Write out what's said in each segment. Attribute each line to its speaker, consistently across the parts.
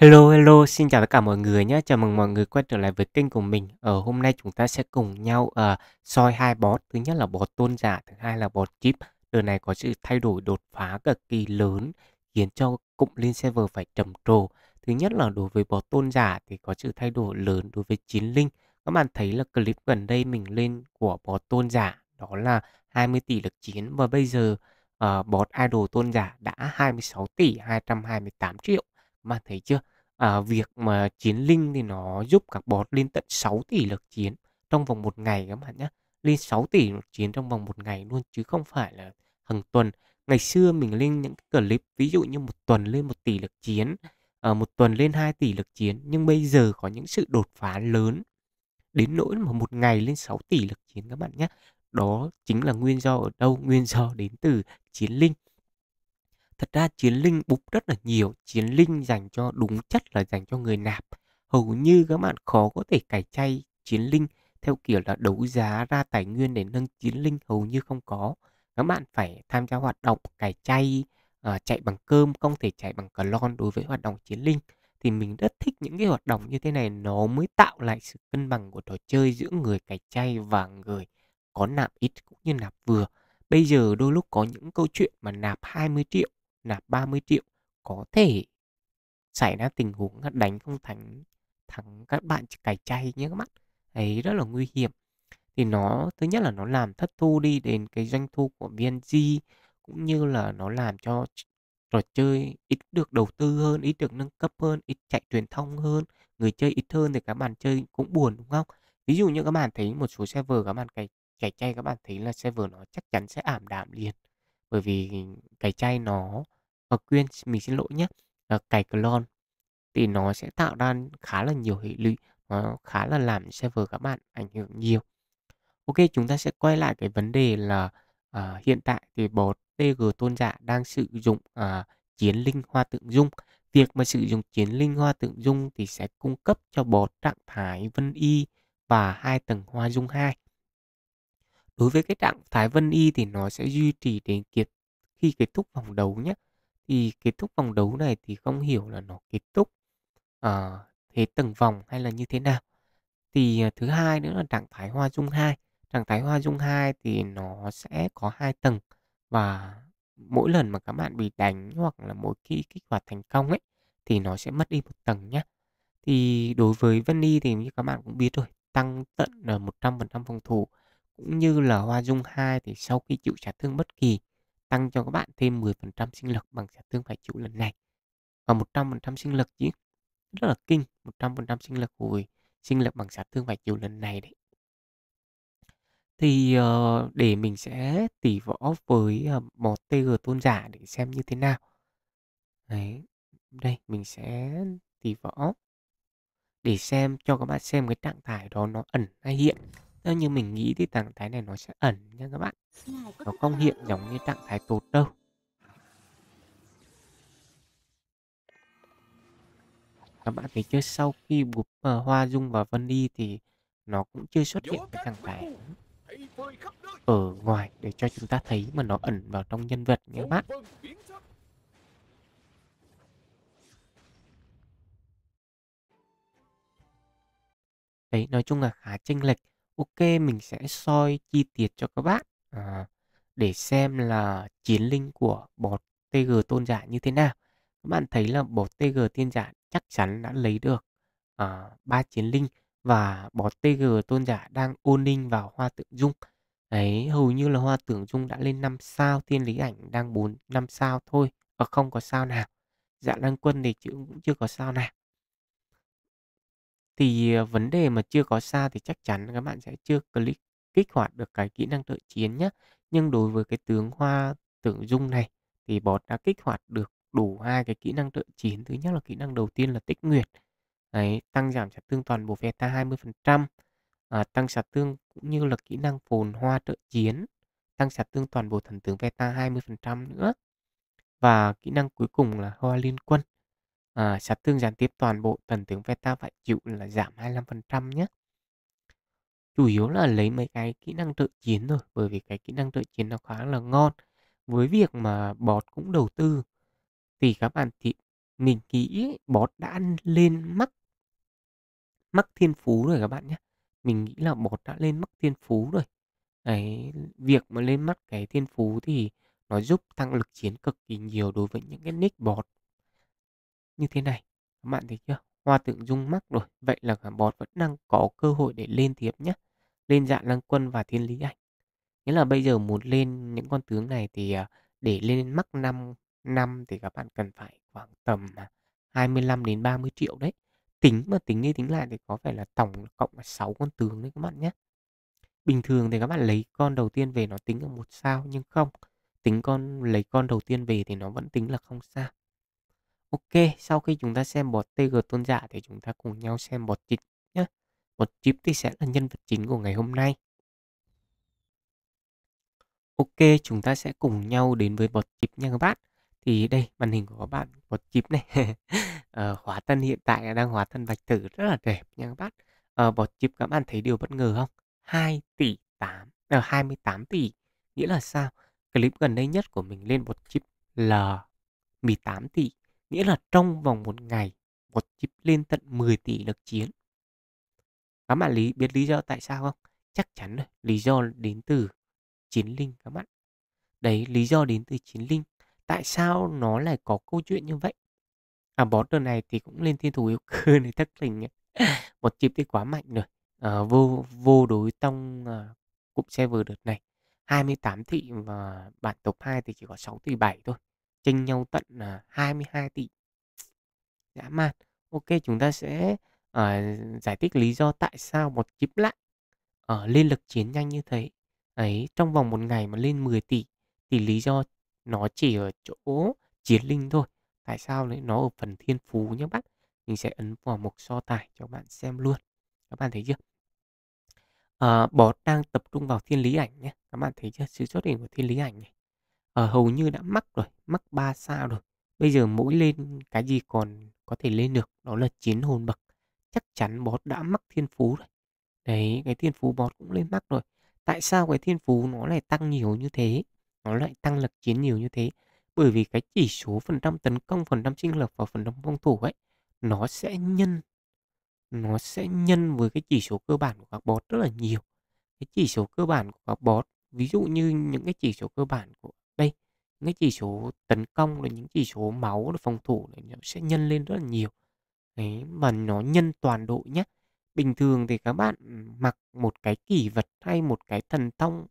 Speaker 1: Hello hello, xin chào tất cả mọi người nhé. Chào mừng mọi người quay trở lại với kênh của mình. Ở ờ, hôm nay chúng ta sẽ cùng nhau uh, soi hai bot. Thứ nhất là bot tôn giả, thứ hai là bot chip. Đợt này có sự thay đổi đột phá cực kỳ lớn khiến cho cụm lên server phải trầm trồ. Thứ nhất là đối với bot tôn giả thì có sự thay đổi lớn đối với chiến linh. Các bạn thấy là clip gần đây mình lên của bot tôn giả đó là 20 tỷ lực chiến và bây giờ uh, bot idol tôn giả đã 26 tỷ 228 triệu mà thấy chưa? À, việc mà chiến linh thì nó giúp các bot lên tận 6 tỷ lượt chiến trong vòng một ngày các bạn nhé. Lên 6 tỷ lượt chiến trong vòng một ngày luôn chứ không phải là hàng tuần. Ngày xưa mình lên những cái clip ví dụ như một tuần lên một tỷ lượt chiến, à, một tuần lên 2 tỷ lượt chiến. Nhưng bây giờ có những sự đột phá lớn đến nỗi mà một ngày lên 6 tỷ lượt chiến các bạn nhé. Đó chính là nguyên do ở đâu? Nguyên do đến từ chiến linh thật ra chiến linh bục rất là nhiều chiến linh dành cho đúng chất là dành cho người nạp hầu như các bạn khó có thể cải chay chiến linh theo kiểu là đấu giá ra tài nguyên để nâng chiến linh hầu như không có các bạn phải tham gia hoạt động cải chay uh, chạy bằng cơm không thể chạy bằng cờ lon đối với hoạt động chiến linh thì mình rất thích những cái hoạt động như thế này nó mới tạo lại sự cân bằng của trò chơi giữa người cải chay và người có nạp ít cũng như nạp vừa bây giờ đôi lúc có những câu chuyện mà nạp 20 triệu nạp 30 triệu có thể xảy ra tình huống đánh không thắng thắng các bạn cải chay nhé các bạn ấy rất là nguy hiểm thì nó thứ nhất là nó làm thất thu đi đến cái doanh thu của VNG cũng như là nó làm cho trò chơi ít được đầu tư hơn ít được nâng cấp hơn ít chạy truyền thông hơn người chơi ít hơn thì các bạn chơi cũng buồn đúng không ví dụ như các bạn thấy một số server các bạn cày cày chay các bạn thấy là server nó chắc chắn sẽ ảm đạm liền bởi vì cày chay nó Ngọc Quyên mình xin lỗi nhé là ờ, cài clone thì nó sẽ tạo ra khá là nhiều hệ lụy nó khá là làm server các bạn ảnh hưởng nhiều ok chúng ta sẽ quay lại cái vấn đề là à, hiện tại thì bot tg tôn giả đang sử dụng à, chiến linh hoa tượng dung việc mà sử dụng chiến linh hoa tượng dung thì sẽ cung cấp cho bot trạng thái vân y và hai tầng hoa dung hai đối với cái trạng thái vân y thì nó sẽ duy trì đến kiệt khi kết thúc vòng đấu nhé thì kết thúc vòng đấu này thì không hiểu là nó kết thúc ở ờ, uh, thế từng vòng hay là như thế nào thì uh, thứ hai nữa là trạng thái hoa dung 2 trạng thái hoa dung 2 thì nó sẽ có hai tầng và mỗi lần mà các bạn bị đánh hoặc là mỗi khi kích hoạt thành công ấy thì nó sẽ mất đi một tầng nhé thì đối với Vani thì như các bạn cũng biết rồi tăng tận là ờ, 100% phòng thủ cũng như là Hoa Dung 2 thì sau khi chịu trả thương bất kỳ tăng cho các bạn thêm 10% sinh lực bằng sẽ tương phải chịu lần này và 100% sinh lực chứ rất là kinh 100% sinh lực hồi sinh lực bằng xả thương phải chịu lần này đấy thì ờ, để mình sẽ tỉ võ với ờ, một tg tôn giả để xem như thế nào đấy đây mình sẽ tỉ võ để xem cho các bạn xem cái trạng thái đó nó ẩn hay hiện như mình nghĩ thì trạng thái này nó sẽ ẩn nha các bạn nó không hiện giống như trạng thái tốt đâu các bạn thấy chưa sau khi búp uh, hoa dung và vân đi thì nó cũng chưa xuất hiện cái trạng thái ở ngoài để cho chúng ta thấy mà nó ẩn vào trong nhân vật nhé các bạn đấy nói chung là khá chênh lệch ok mình sẽ soi chi tiết cho các bạn à, để xem là chiến linh của Bọt TG tôn giả như thế nào các bạn thấy là Bọt TG tiên giả chắc chắn đã lấy được à, chiến linh và Bọt TG tôn giả đang ôn ninh vào hoa tượng dung Đấy, hầu như là hoa tưởng dung đã lên 5 sao thiên lý ảnh đang bốn năm sao thôi và ờ, không có sao nào dạ đăng quân thì chữ cũng chưa có sao nào thì ờ, vấn đề mà chưa có xa thì chắc chắn các bạn sẽ chưa click kích hoạt được cái kỹ năng trợ chiến nhé nhưng đối với cái tướng hoa tưởng dung này thì bot đã kích hoạt được đủ hai cái kỹ năng trợ chiến thứ nhất là kỹ năng đầu tiên là tích nguyệt Đấy, tăng giảm sát thương toàn bộ phe ta 20% à, tăng sát thương cũng như là kỹ năng phồn hoa trợ chiến tăng sát thương toàn bộ thần tướng phe ta 20% nữa và kỹ năng cuối cùng là hoa liên quân à, tương thương gián tiếp toàn bộ tần tướng Veta phải chịu là giảm 25% nhé. Chủ yếu là lấy mấy cái kỹ năng trợ chiến thôi, bởi vì cái kỹ năng trợ chiến nó khá là ngon. Với việc mà bot cũng đầu tư, thì các bạn thì mình nghĩ bot đã lên mắc mắc thiên phú rồi các bạn nhé. Mình nghĩ là bot đã lên mắc thiên phú rồi. Đấy, việc mà lên mắt cái thiên phú thì nó giúp tăng lực chiến cực kỳ nhiều đối với những cái nick bot như thế này các bạn thấy chưa hoa tượng dung mắc rồi vậy là cả bọt vẫn đang có cơ hội để lên tiếp nhé lên dạng lăng quân và thiên lý ảnh nghĩa là bây giờ muốn lên những con tướng này thì à, để lên mắc 5 năm thì các bạn cần phải khoảng tầm 25 à, đến 30 triệu đấy tính mà tính đi tính lại thì có phải là tổng cộng là 6 con tướng đấy các bạn nhé bình thường thì các bạn lấy con đầu tiên về nó tính là một sao nhưng không tính con lấy con đầu tiên về thì nó vẫn tính là không sao Ok, sau khi chúng ta xem bot TG tôn giả thì chúng ta cùng nhau xem bot chip nhé. Bot chip thì sẽ là nhân vật chính của ngày hôm nay. Ok, chúng ta sẽ cùng nhau đến với bot chip nha các bạn. Thì đây, màn hình của các bạn, bot chip này. ờ, hóa thân hiện tại đang hóa thân bạch tử rất là đẹp nha các bạn. Ờ, bot chip các bạn thấy điều bất ngờ không? 2 tỷ 8, à, 28 tỷ. Nghĩa là sao? Clip gần đây nhất của mình lên bot chip là 18 tỷ nghĩa là trong vòng một ngày một chip lên tận 10 tỷ lực chiến các bạn lý biết lý do tại sao không chắc chắn rồi. lý do đến từ chiến linh các bạn đấy lý do đến từ chiến linh tại sao nó lại có câu chuyện như vậy à bó đợt này thì cũng lên thiên thủ yêu cơ này thất tình một chip thì quá mạnh rồi à, vô vô đối tông à, cụm server đợt này 28 thị và bản tộc 2 thì chỉ có 6 tỷ 7 thôi chênh nhau tận 22 à, tỷ dã man ok chúng ta sẽ uh, giải thích lý do tại sao một chip lại ở ờ, uh, lên lực chiến nhanh như thế ấy trong vòng một ngày mà lên 10 tỷ thì lý do nó chỉ ở chỗ chiến linh thôi tại sao lại nó ở phần thiên phú nhé bác mình sẽ ấn vào mục so tài cho bạn xem luôn các bạn thấy chưa à, bot đang tập trung vào thiên lý ảnh nhé các bạn thấy chưa sự xuất hiện của thiên lý ảnh này uh, hầu như đã mắc rồi mắc 3 sao rồi bây giờ mỗi lên cái gì còn có thể lên được đó là chiến hồn bậc chắc chắn bót đã mắc thiên phú rồi đấy cái thiên phú bót cũng lên mắc rồi tại sao cái thiên phú nó lại tăng nhiều như thế nó lại tăng lực chiến nhiều như thế bởi vì cái chỉ số phần trăm tấn công phần trăm chinh lực và phần trăm phòng thủ ấy nó sẽ nhân nó sẽ nhân với cái chỉ số cơ bản của các bot rất là nhiều cái chỉ số cơ bản của các bot ví dụ như những cái chỉ số cơ bản của đây những cái chỉ số tấn công là những chỉ số máu là phòng thủ này nó sẽ nhân lên rất là nhiều đấy mà nó nhân toàn đội nhé bình thường thì các bạn ừ, mặc một cái kỷ vật hay một cái thần thông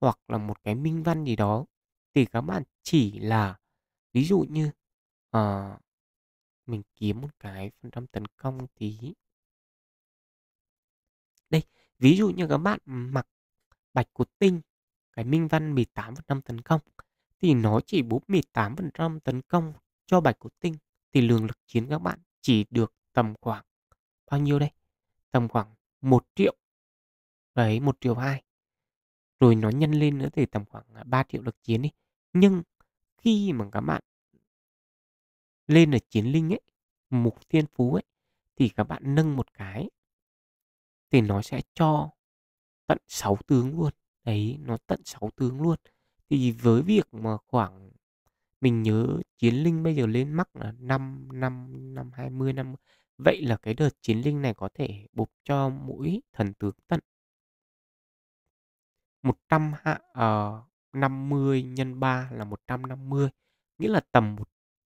Speaker 1: hoặc là một cái minh văn gì đó thì các bạn chỉ là ví dụ như uh, mình kiếm một cái phần trăm tấn công tí đây ví dụ như các bạn mặc bạch cột tinh cái Minh Văn 18% tấn công thì nó chỉ 48% tấn công cho Bạch Cốt Tinh thì lượng lực chiến các bạn chỉ được tầm khoảng bao nhiêu đây? Tầm khoảng 1 triệu. Đấy, 1 triệu 2. Rồi nó nhân lên nữa thì tầm khoảng 3 à, triệu lực chiến đi. Nhưng khi mà các bạn lên ở chiến linh ấy, mục thiên phú ấy, thì các bạn nâng một cái thì nó sẽ cho tận 6 tướng luôn ấy nó tận 6 tướng luôn thì với việc mà khoảng mình nhớ chiến linh bây giờ lên mắc là 5 năm 5 20 năm vậy là cái đợt chiến linh này có thể bục cho mỗi thần tướng tận 100 hạ uh, ờ, 50 nhân 3 là 150 nghĩa là tầm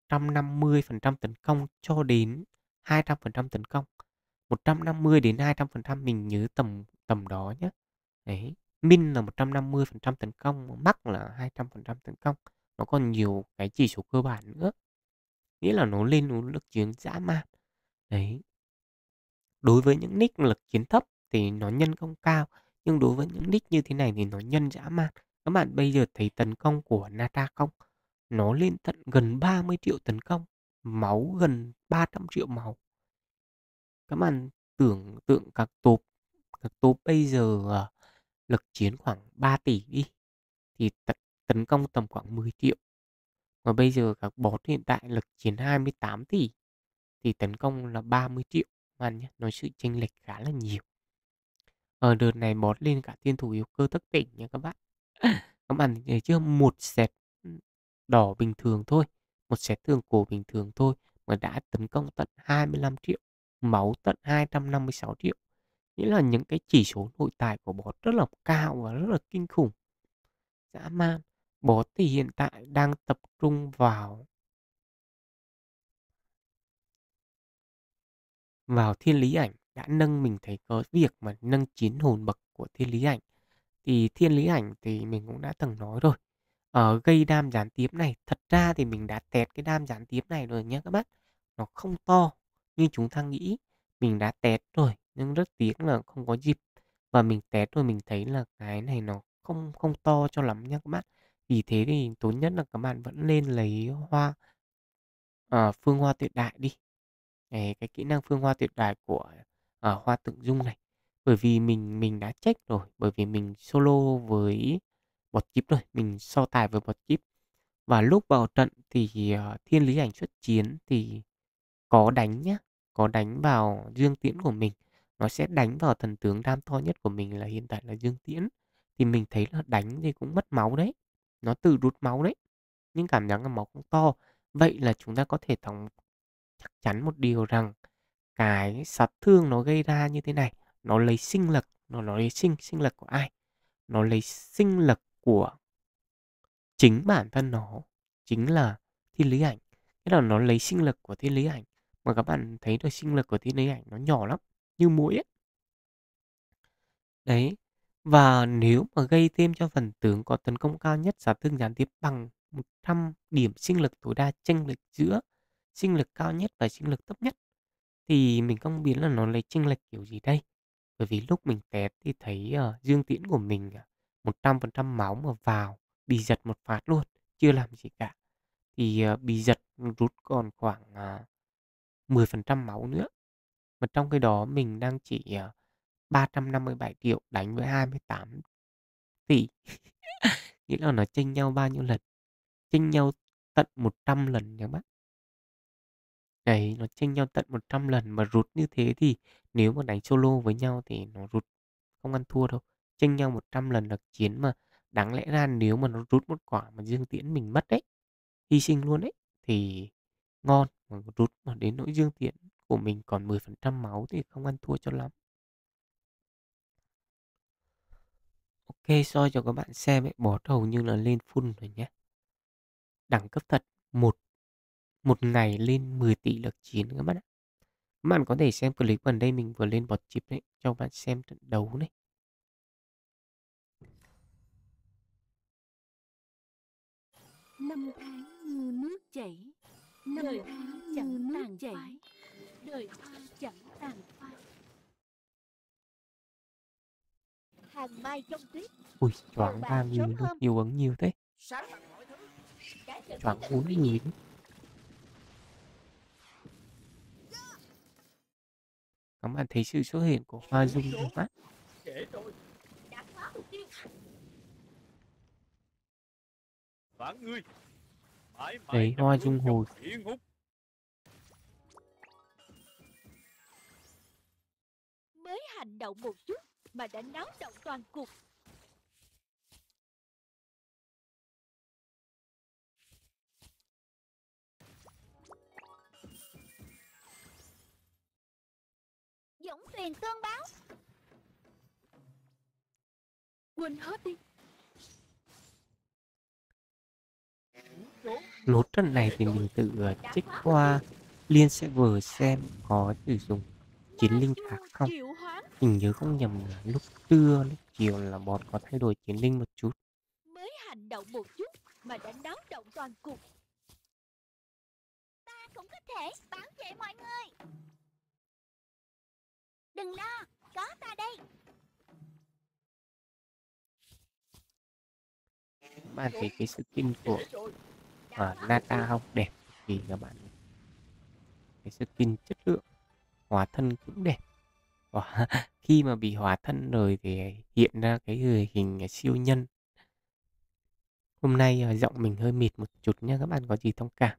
Speaker 1: 150% tấn công cho đến 200% tấn công 150 đến 200% mình nhớ tầm tầm đó nhé đấy min là 150% tấn công max là 200% tấn công nó còn nhiều cái chỉ số cơ bản nữa nghĩa là nó lên nó lực chiến dã man đấy đối với những nick lực chiến thấp thì nó nhân công cao nhưng đối với những nick như thế này thì nó nhân dã man các bạn bây giờ thấy tấn công của Nata không nó lên tận gần 30 triệu tấn công máu gần 300 triệu máu các bạn tưởng tượng các tốp các tốp bây giờ à, lực chiến khoảng 3 tỷ đi thì tấn công tầm khoảng 10 triệu. Và bây giờ các bot hiện tại lực chiến 28 tỷ thì tấn công là 30 triệu. Bạn nhé, nó sự chênh lệch khá là nhiều. Ở ờ, đợt này bot lên cả thiên thủ yếu cơ thức tỉnh nha các bạn. Các bạn thấy chưa? Một sẹt đỏ bình thường thôi. Một sẹt thường cổ bình thường thôi. Mà đã tấn công tận 25 triệu. Máu tận 256 triệu nghĩa là những cái chỉ số nội tại của bot rất là cao và rất là kinh khủng dã man bot thì hiện tại đang tập trung vào vào thiên lý ảnh đã nâng mình thấy có việc mà nâng chín hồn bậc của thiên lý ảnh thì thiên lý ảnh thì mình cũng đã từng nói rồi ở ờ, gây đam gián tiếp này thật ra thì mình đã tẹt cái đam gián tiếp này rồi nhé các bác nó không to như chúng ta nghĩ mình đã tẹt rồi nhưng rất tiếc là không có dịp và mình test rồi mình thấy là cái này nó không không to cho lắm nha các bạn vì thế thì tốt nhất là các bạn vẫn nên lấy hoa à, phương hoa tuyệt đại đi này, cái kỹ năng phương hoa tuyệt đại của à, hoa tượng dung này bởi vì mình mình đã check rồi bởi vì mình solo với bọt chip rồi mình so tài với bọt chip và lúc vào trận thì uh, thiên lý ảnh xuất chiến thì có đánh nhá có đánh vào dương tiễn của mình nó sẽ đánh vào thần tướng đam to nhất của mình là hiện tại là dương tiễn thì mình thấy là đánh thì cũng mất máu đấy nó tự rút máu đấy nhưng cảm giác là máu cũng to vậy là chúng ta có thể thẳng chắc chắn một điều rằng cái sát thương nó gây ra như thế này nó lấy sinh lực nó lấy sinh sinh lực của ai nó lấy sinh lực của chính bản thân nó chính là thiên lý ảnh cái là nó lấy sinh lực của thiên lý ảnh mà các bạn thấy được sinh lực của thiên lý ảnh nó nhỏ lắm như mũi ấy. Đấy, và nếu mà gây thêm cho phần tướng có tấn công cao nhất giả thương gián tiếp bằng 100 điểm sinh lực tối đa chênh lệch giữa sinh lực cao nhất và sinh lực thấp nhất thì mình không biết là nó lấy chênh lệch kiểu gì đây. Bởi vì lúc mình test thì thấy uh, dương tiễn của mình à, một trăm phần trăm máu mà vào bị giật một phát luôn, chưa làm gì cả. Thì uh, bị giật rút còn khoảng à, mười phần trăm máu nữa. Mà trong cái đó mình đang chỉ 357 ờ, triệu đánh với 28 tỷ. Nghĩa là nó chênh nhau bao nhiêu lần? Chênh nhau tận 100 lần các bác Đấy, nó chênh nhau tận 100 lần mà rút như thế thì nếu mà đánh solo với nhau thì nó rút không ăn thua đâu. Chênh nhau 100 lần là chiến mà đáng lẽ ra nếu mà nó rút một quả mà Dương Tiễn mình mất đấy, hy sinh luôn đấy thì ngon mà rút mà đến nỗi Dương Tiễn của mình còn 10% máu thì không ăn thua cho lắm. Ok, soi cho các bạn xem ấy, bỏ đầu như là lên full rồi nhé. Đẳng cấp thật, một, một ngày lên 10 tỷ lượt chiến các bạn ạ. Các bạn có thể xem clip gần đây mình vừa lên bọt chip đấy, cho bạn xem trận đấu này. Năm tháng như nước chảy, năm tháng như nước chảy đời hoa chẳng tàn hoa hàng mai trong tuyết ui choáng ba người luôn nhiều ứng nhiều thế choáng bốn người đấy. các bạn thấy sự xuất hiện của hoa dung đúng không đấy hoa dung hồi mới hành động một chút mà đã náo động toàn cục. Dũng thuyền tương báo Quên hết đi Lốt trận này thì mình tự ờ, check qua liên sẽ vừa xem có sử dụng chiến linh khác không? Mình nhớ không nhầm là lúc trưa, lúc chiều là bọn có thay đổi chiến linh một chút. Mới hành động một chút mà đã náo động toàn cục. Ta cũng có thể bảo vệ mọi người. Đừng lo, có ta đây. bạn thấy cái skin của uh, Nata không đẹp thì các bạn cái skin chất lượng hóa thân cũng đẹp và khi mà bị hóa thân rồi thì hiện ra cái người hình siêu nhân hôm nay à, giọng mình hơi mệt một chút nha các bạn có gì thông cảm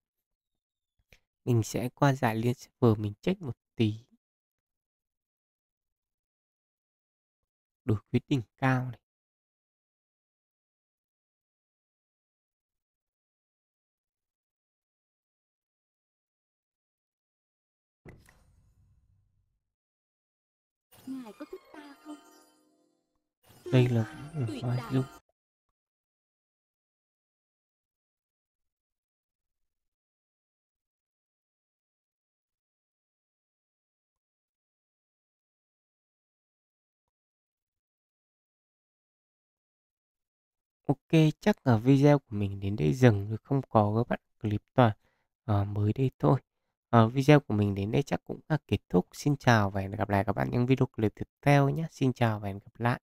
Speaker 1: mình sẽ qua giải liên server mình check một tí đổi quyết định cao này ngài có thích ta không đây là tuyệt đại dung Ok, chắc là video của mình đến đây dừng, không có các bạn clip toàn à, mới đây thôi uh, video của mình đến đây chắc cũng là kết thúc. Xin chào và hẹn gặp lại các bạn những video clip tiếp theo nhé. Xin chào và hẹn gặp lại.